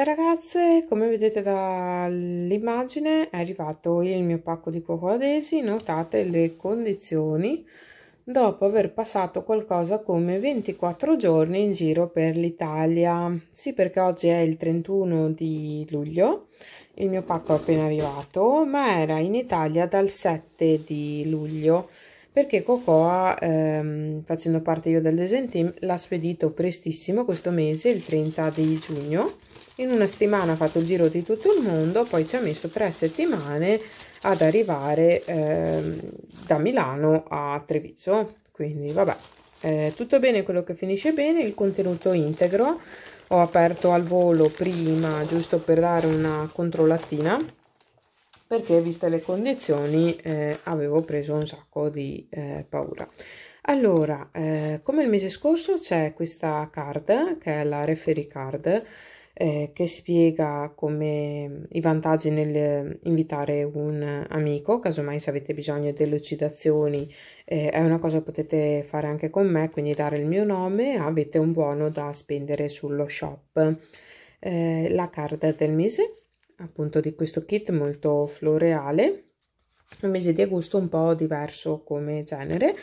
Ciao ragazze, come vedete dall'immagine è arrivato il mio pacco di cocco adesi, notate le condizioni dopo aver passato qualcosa come 24 giorni in giro per l'Italia. Sì, perché oggi è il 31 di luglio, il mio pacco è appena arrivato, ma era in Italia dal 7 di luglio perché Cocoa, ehm, facendo parte io del design team, l'ha spedito prestissimo questo mese, il 30 di giugno in una settimana ha fatto il giro di tutto il mondo poi ci ha messo tre settimane ad arrivare eh, da Milano a Treviso quindi vabbè eh, tutto bene quello che finisce bene il contenuto integro ho aperto al volo prima giusto per dare una controllatina perché viste le condizioni eh, avevo preso un sacco di eh, paura. Allora, eh, come il mese scorso c'è questa card che è la referee card eh, che spiega come mm, i vantaggi nel eh, invitare un eh, amico, casomai se avete bisogno di elucidazioni eh, è una cosa che potete fare anche con me, quindi dare il mio nome, avete un buono da spendere sullo shop. Eh, la card del mese, appunto di questo kit molto floreale, un mese di agosto un po' diverso come genere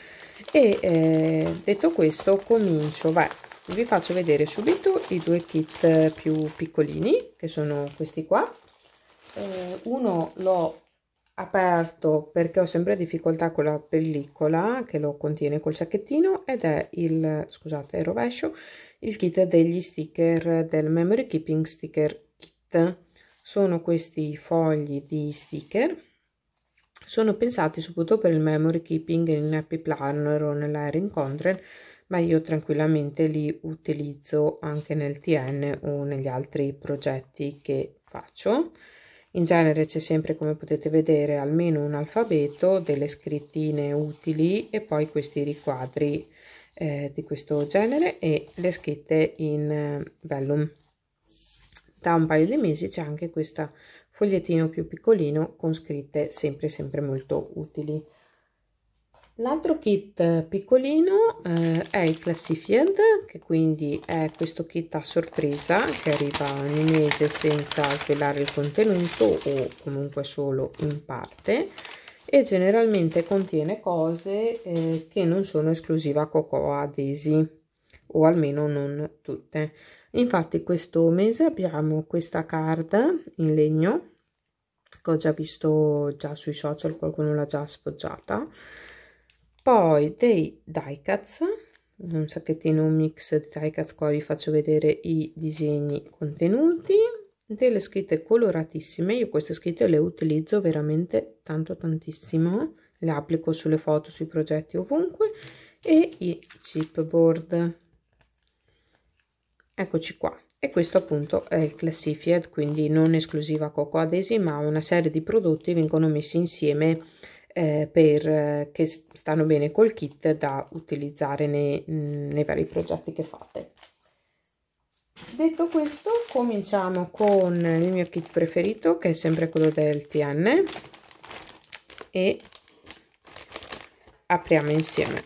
e eh, detto questo comincio beh vi faccio vedere subito i due kit eh, più piccolini che sono questi qua eh, uno l'ho aperto perché ho sempre difficoltà con la pellicola che lo contiene col sacchettino ed è il scusate il rovescio il kit degli sticker del memory keeping sticker kit sono questi fogli di sticker sono pensati soprattutto per il memory keeping in happy planner o nell'air rincontren ma io tranquillamente li utilizzo anche nel TN o negli altri progetti che faccio. In genere c'è sempre, come potete vedere, almeno un alfabeto, delle scrittine utili e poi questi riquadri eh, di questo genere e le scritte in eh, vellum. Da un paio di mesi c'è anche questo fogliettino più piccolino con scritte sempre sempre molto utili. L'altro kit eh, piccolino eh, è il Classified, che quindi è questo kit a sorpresa che arriva ogni mese senza svelare il contenuto o comunque solo in parte e generalmente contiene cose eh, che non sono esclusiva Cocoa Daisy o almeno non tutte. Infatti questo mese abbiamo questa card in legno che ho già visto già sui social, qualcuno l'ha già sfoggiata poi dei Daikatsu un sacchettino mix Daikatsu qua vi faccio vedere i disegni contenuti delle scritte coloratissime io queste scritte le utilizzo veramente tanto tantissimo le applico sulle foto sui progetti ovunque e i chipboard eccoci qua e questo appunto è il classified quindi non esclusiva coco adesi ma una serie di prodotti vengono messi insieme eh, per, eh, che stanno bene col kit da utilizzare nei, mm, nei vari progetti che fate. Detto questo, cominciamo con il mio kit preferito, che è sempre quello del TN, e apriamo insieme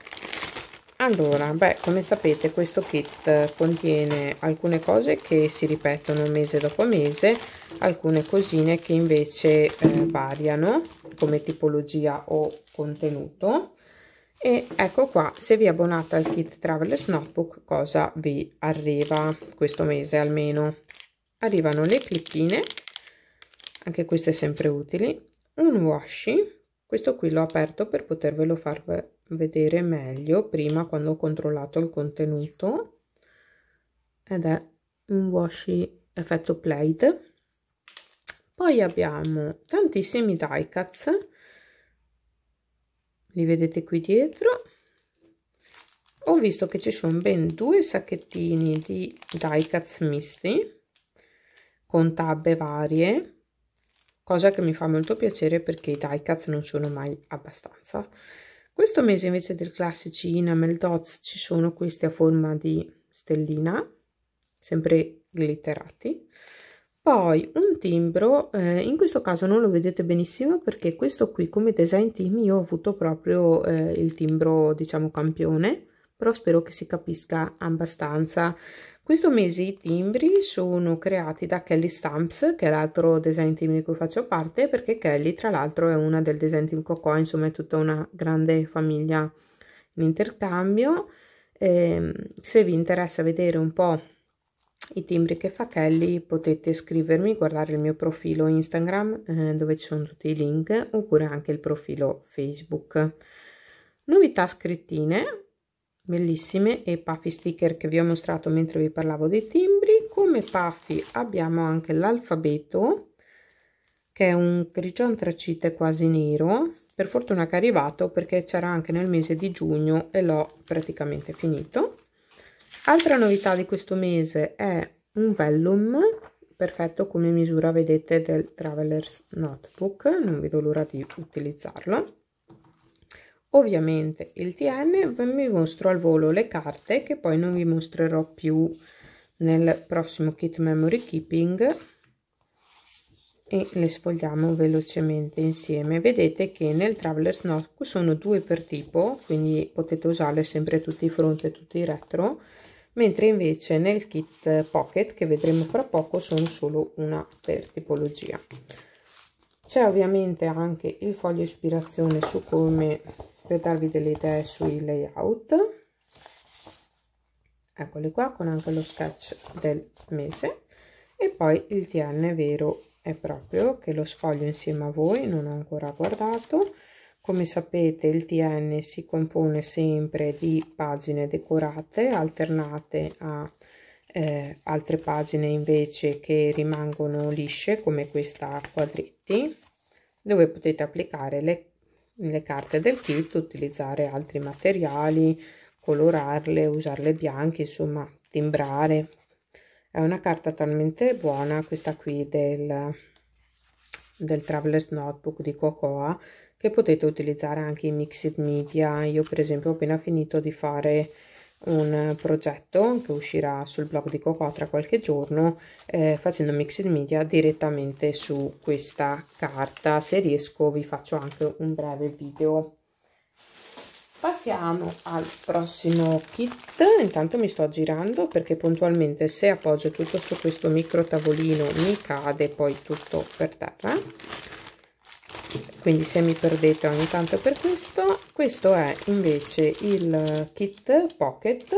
allora beh come sapete questo kit eh, contiene alcune cose che si ripetono mese dopo mese alcune cosine che invece eh, variano come tipologia o contenuto e ecco qua se vi abbonate al kit travelers notebook cosa vi arriva questo mese almeno arrivano le clippine anche queste sempre utili un washi questo qui l'ho aperto per potervelo far vedere meglio prima quando ho controllato il contenuto ed è un washi effetto played poi abbiamo tantissimi die cuts li vedete qui dietro ho visto che ci sono ben due sacchettini di die cuts misti con tabbe varie cosa che mi fa molto piacere perché i die cuts non sono mai abbastanza questo mese invece del classici Inamel Dots ci sono questi a forma di stellina, sempre glitterati. Poi un timbro, eh, in questo caso non lo vedete benissimo perché questo qui come design team io ho avuto proprio eh, il timbro diciamo campione, però spero che si capisca abbastanza questo mese i timbri sono creati da Kelly Stamps che è l'altro design team di cui faccio parte perché Kelly tra l'altro è una del design team Cocò insomma è tutta una grande famiglia in intercambio eh, se vi interessa vedere un po' i timbri che fa Kelly potete scrivermi, guardare il mio profilo Instagram eh, dove ci sono tutti i link oppure anche il profilo Facebook. Novità scrittine, bellissime e puffy sticker che vi ho mostrato mentre vi parlavo dei timbri come puffy abbiamo anche l'alfabeto che è un grigio antracite quasi nero per fortuna che è arrivato perché c'era anche nel mese di giugno e l'ho praticamente finito altra novità di questo mese è un vellum perfetto come misura vedete del traveler's notebook non vedo l'ora di utilizzarlo Ovviamente il TN vi mostro al volo le carte che poi non vi mostrerò più nel prossimo kit memory keeping e le sfogliamo velocemente insieme. Vedete che nel Traveler's Notebook sono due per tipo, quindi potete usarle sempre tutti i fronte e tutti i retro, mentre invece nel kit Pocket, che vedremo fra poco, sono solo una per tipologia. C'è ovviamente anche il foglio ispirazione su come per darvi delle idee sui layout eccoli qua con anche lo sketch del mese e poi il TN vero è proprio che lo sfoglio insieme a voi non ho ancora guardato come sapete il TN si compone sempre di pagine decorate alternate a eh, altre pagine invece che rimangono lisce come questa a quadretti dove potete applicare le le carte del kit, utilizzare altri materiali, colorarle, usarle bianche, insomma, timbrare. È una carta talmente buona questa qui del, del Traveler's Notebook di Cocoa che potete utilizzare anche in Mixed Media. Io per esempio ho appena finito di fare un progetto che uscirà sul blog di Cocoa tra qualche giorno eh, facendo mixed media direttamente su questa carta se riesco vi faccio anche un breve video passiamo al prossimo kit intanto mi sto girando perché puntualmente se appoggio tutto su questo micro tavolino mi cade poi tutto per terra quindi se mi perdete ogni tanto per questo questo è invece il kit pocket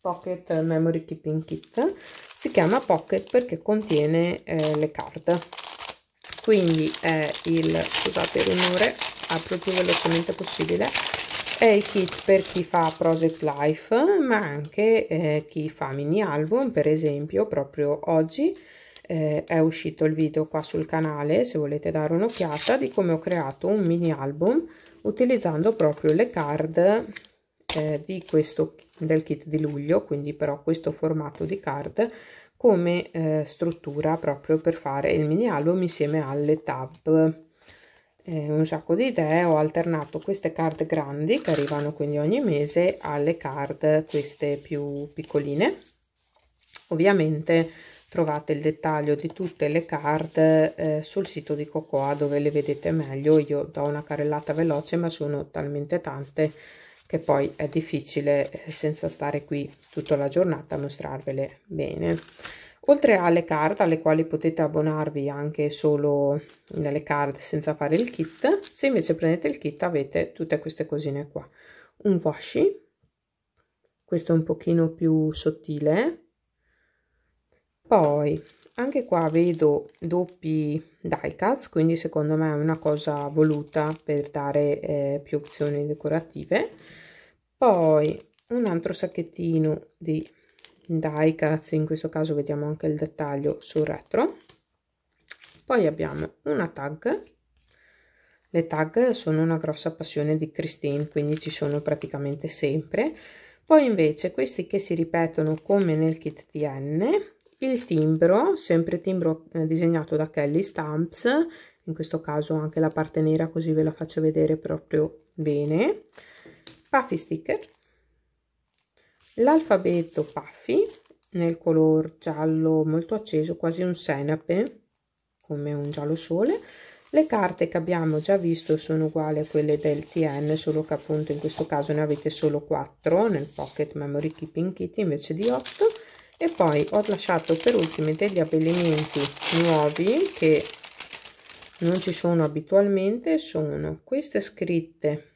pocket memory keeping kit si chiama pocket perché contiene eh, le card quindi è il scusate il rumore apro più velocemente possibile è il kit per chi fa project life ma anche eh, chi fa mini album per esempio proprio oggi eh, è uscito il video qua sul canale se volete dare un'occhiata di come ho creato un mini album utilizzando proprio le card eh, di questo del kit di luglio quindi però questo formato di card come eh, struttura proprio per fare il mini album insieme alle tab eh, un sacco di idee ho alternato queste card grandi che arrivano quindi ogni mese alle card queste più piccoline ovviamente trovate il dettaglio di tutte le card eh, sul sito di Cocoa dove le vedete meglio io do una carrellata veloce ma sono talmente tante che poi è difficile eh, senza stare qui tutta la giornata mostrarvele bene oltre alle card alle quali potete abbonarvi anche solo nelle card senza fare il kit se invece prendete il kit avete tutte queste cosine qua un washi questo è un pochino più sottile poi anche qua vedo doppi die cuts quindi secondo me è una cosa voluta per dare eh, più opzioni decorative poi un altro sacchettino di die cuts in questo caso vediamo anche il dettaglio sul retro poi abbiamo una tag le tag sono una grossa passione di Christine quindi ci sono praticamente sempre poi invece questi che si ripetono come nel kit TN il timbro, sempre timbro eh, disegnato da Kelly Stamps, in questo caso anche la parte nera così ve la faccio vedere proprio bene, puffy sticker, l'alfabeto puffy nel color giallo molto acceso, quasi un senape, come un giallo sole, le carte che abbiamo già visto sono uguali a quelle del TN, solo che appunto in questo caso ne avete solo 4 nel Pocket Memory Keeping Kit invece di 8 e poi ho lasciato per ultimi degli abbellimenti nuovi che non ci sono abitualmente sono queste scritte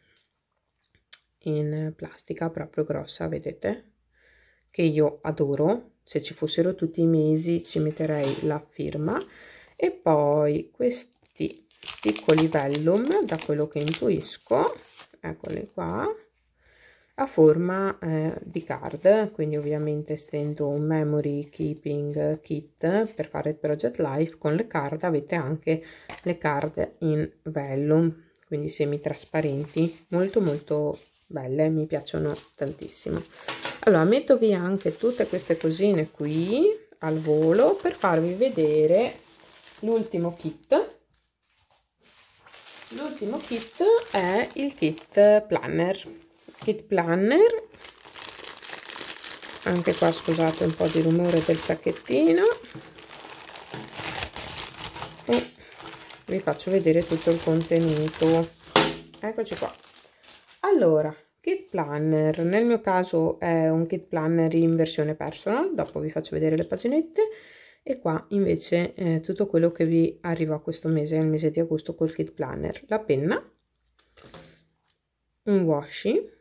in plastica proprio grossa vedete che io adoro se ci fossero tutti i mesi ci metterei la firma e poi questi piccoli vellum da quello che intuisco eccoli qua a forma eh, di card, quindi ovviamente essendo un memory keeping kit per fare il project life, con le card avete anche le card in vellum, quindi semi trasparenti, molto molto belle, mi piacciono tantissimo. Allora, metto via anche tutte queste cosine qui al volo per farvi vedere l'ultimo kit. L'ultimo kit è il kit planner pocket planner anche qua scusate un po' di rumore del sacchettino e vi faccio vedere tutto il contenuto eccoci qua allora kit planner nel mio caso è un kit planner in versione personal dopo vi faccio vedere le paginette e qua invece eh, tutto quello che vi arriva questo mese il mese di agosto col kit planner la penna un washi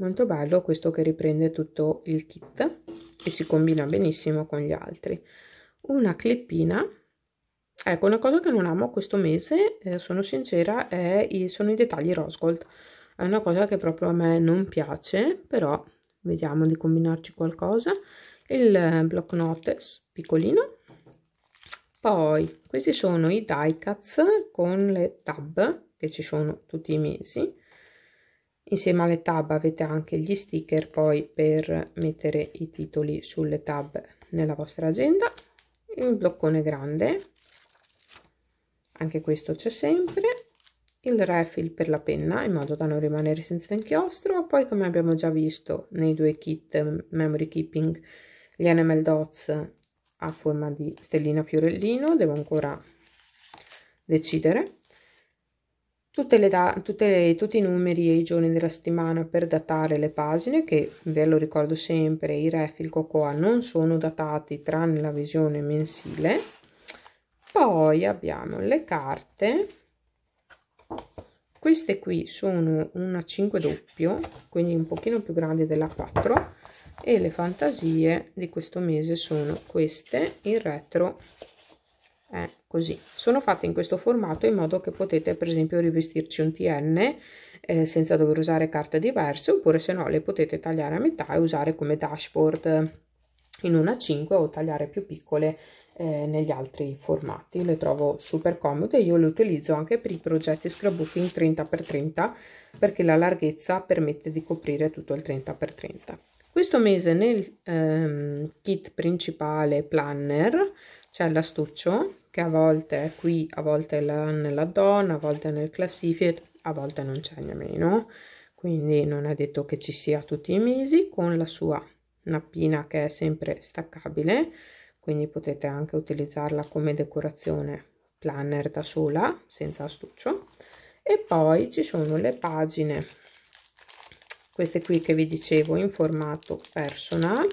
molto bello questo che riprende tutto il kit e si combina benissimo con gli altri una clippina ecco una cosa che non amo questo mese eh, sono sincera è i, sono i dettagli rose gold è una cosa che proprio a me non piace però vediamo di combinarci qualcosa il block notes piccolino poi questi sono i die cuts con le tab che ci sono tutti i mesi Insieme alle tab avete anche gli sticker poi per mettere i titoli sulle tab nella vostra agenda. Il bloccone grande, anche questo c'è sempre. Il refill per la penna in modo da non rimanere senza inchiostro. Poi come abbiamo già visto nei due kit mm, memory keeping gli animal dots a forma di stellina fiorellino. Devo ancora decidere le, tutte le, tutti i numeri e i giorni della settimana per datare le pagine, che ve lo ricordo sempre, i ref, il cocoa non sono datati tranne la visione mensile. Poi abbiamo le carte, queste qui sono una 5 doppio, quindi un pochino più grandi della 4, e le fantasie di questo mese sono queste in retro eh, così. Sono fatte in questo formato in modo che potete per esempio rivestirci un TN eh, senza dover usare carte diverse oppure se no le potete tagliare a metà e usare come dashboard in una 5 o tagliare più piccole eh, negli altri formati. Le trovo super comode, io le utilizzo anche per i progetti scrapbooking 30x30 perché la larghezza permette di coprire tutto il 30x30. Questo mese nel ehm, kit principale planner c'è l'astuccio che a volte è qui, a volte è nella donna, a volte è nel classified, a volte non c'è nemmeno, quindi non è detto che ci sia tutti i mesi, con la sua nappina che è sempre staccabile, quindi potete anche utilizzarla come decorazione planner da sola, senza astuccio. E poi ci sono le pagine, queste qui che vi dicevo in formato personal,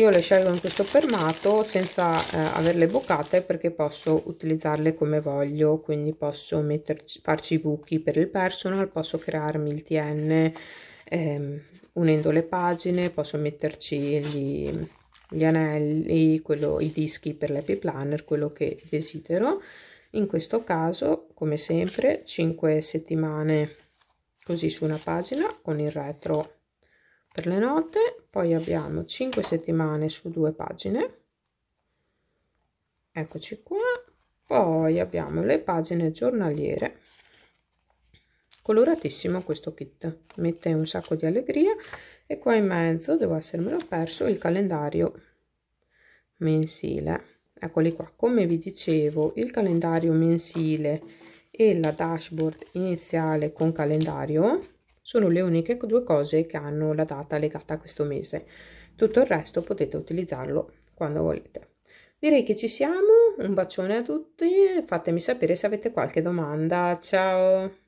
io le scelgo in questo fermato senza eh, averle bucate perché posso utilizzarle come voglio quindi posso metterci, farci i buchi per il personal posso crearmi il tn ehm, unendo le pagine posso metterci gli, gli anelli quello, i dischi per l'happy planner quello che desidero in questo caso come sempre 5 settimane così su una pagina con il retro per le note poi abbiamo 5 settimane su due pagine eccoci qua poi abbiamo le pagine giornaliere coloratissimo questo kit mette un sacco di allegria e qua in mezzo devo essermelo perso il calendario mensile eccoli qua come vi dicevo il calendario mensile e la dashboard iniziale con calendario sono le uniche due cose che hanno la data legata a questo mese. Tutto il resto potete utilizzarlo quando volete. Direi che ci siamo, un bacione a tutti, fatemi sapere se avete qualche domanda, ciao!